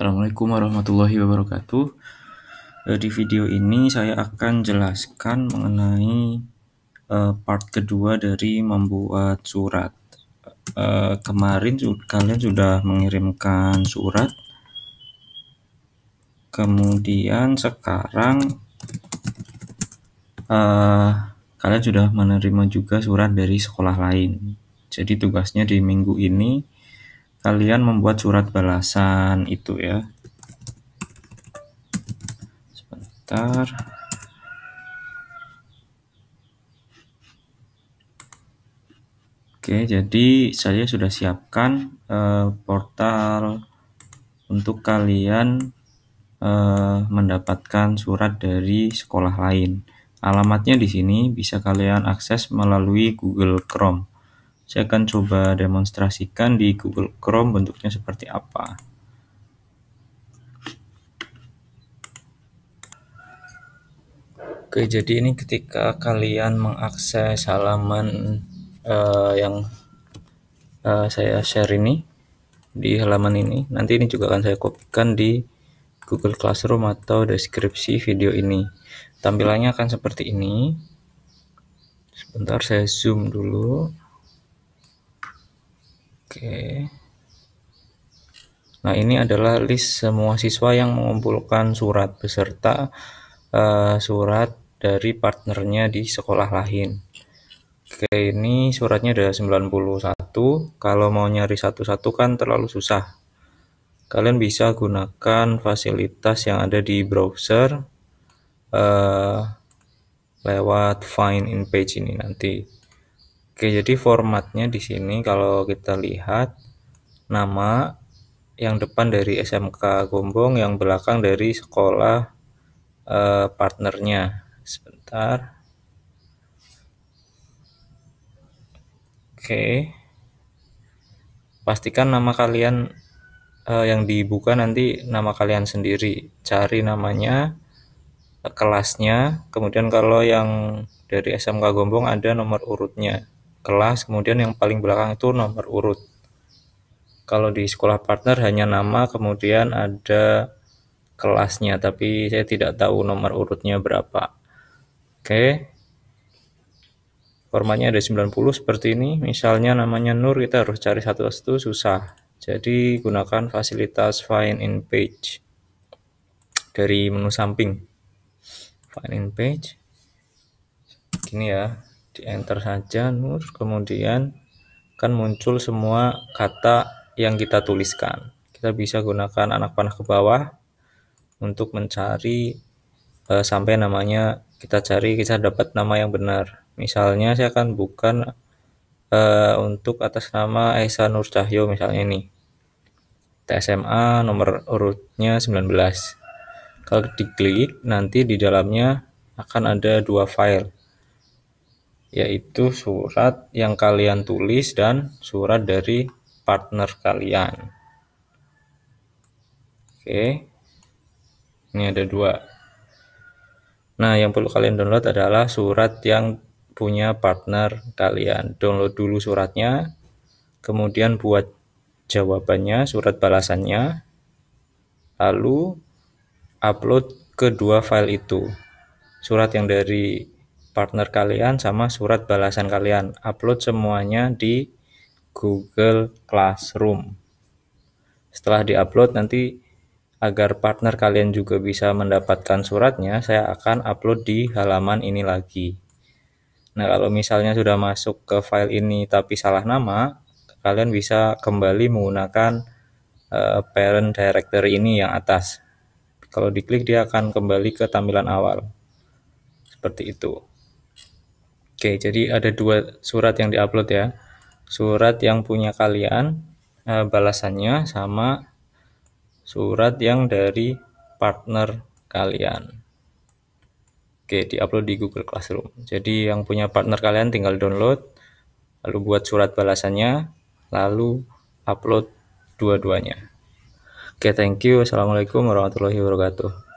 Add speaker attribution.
Speaker 1: Assalamualaikum warahmatullahi wabarakatuh. Eh, di video ini saya akan jelaskan mengenai eh, part kedua dari membuat surat. Eh, kemarin kalian sudah mengirimkan surat. Kemudian sekarang kalian sudah menerima juga surat dari sekolah lain. Jadi tugasnya di minggu ini kalian membuat surat balasan itu ya sebentar Oke jadi saya sudah siapkan eh, portal untuk kalian eh, mendapatkan surat dari sekolah lain alamatnya di sini bisa kalian akses melalui Google Chrome saya akan coba demonstrasikan di Google Chrome bentuknya seperti apa. Oke, jadi ini ketika kalian mengakses halaman uh, yang uh, saya share ini di halaman ini, nanti ini juga akan saya kopikan di Google Classroom atau deskripsi video ini. Tampilannya akan seperti ini. Sebentar saya zoom dulu. Oke. Nah, ini adalah list semua siswa yang mengumpulkan surat beserta uh, surat dari partnernya di sekolah lain. Oke, ini suratnya ada 91. Kalau mau nyari satu-satu kan terlalu susah. Kalian bisa gunakan fasilitas yang ada di browser uh, lewat find in page ini nanti. Oke, jadi formatnya di sini kalau kita lihat nama yang depan dari SMK Gombong, yang belakang dari sekolah eh, partnernya. Sebentar. Oke. Pastikan nama kalian eh, yang dibuka nanti nama kalian sendiri. Cari namanya, kelasnya, kemudian kalau yang dari SMK Gombong ada nomor urutnya kelas, kemudian yang paling belakang itu nomor urut. Kalau di sekolah partner hanya nama, kemudian ada kelasnya, tapi saya tidak tahu nomor urutnya berapa. Oke. Formatnya ada 90 seperti ini. Misalnya namanya Nur, kita harus cari satu-satu susah. Jadi gunakan fasilitas find in page dari menu samping. Find in page. Gini ya, di enter saja nur kemudian kan muncul semua kata yang kita tuliskan kita bisa gunakan anak panah ke bawah untuk mencari e, sampai namanya kita cari kita dapat nama yang benar misalnya saya akan bukan e, untuk atas nama Aisyah Nur Cahyo misalnya ini TSMA nomor urutnya 19 kalau diklik nanti di dalamnya akan ada dua file yaitu surat yang kalian tulis dan surat dari partner kalian. Oke, ini ada dua. Nah, yang perlu kalian download adalah surat yang punya partner kalian. Download dulu suratnya, kemudian buat jawabannya, surat balasannya, lalu upload kedua file itu. Surat yang dari partner kalian sama surat balasan kalian. Upload semuanya di Google Classroom. Setelah diupload nanti agar partner kalian juga bisa mendapatkan suratnya, saya akan upload di halaman ini lagi. Nah, kalau misalnya sudah masuk ke file ini tapi salah nama, kalian bisa kembali menggunakan uh, parent directory ini yang atas. Kalau diklik dia akan kembali ke tampilan awal. Seperti itu. Oke, jadi ada dua surat yang diupload ya. Surat yang punya kalian e, balasannya sama surat yang dari partner kalian. Oke, diupload di Google Classroom. Jadi yang punya partner kalian tinggal download, lalu buat surat balasannya, lalu upload dua-duanya. Oke, thank you. Assalamualaikum warahmatullahi wabarakatuh.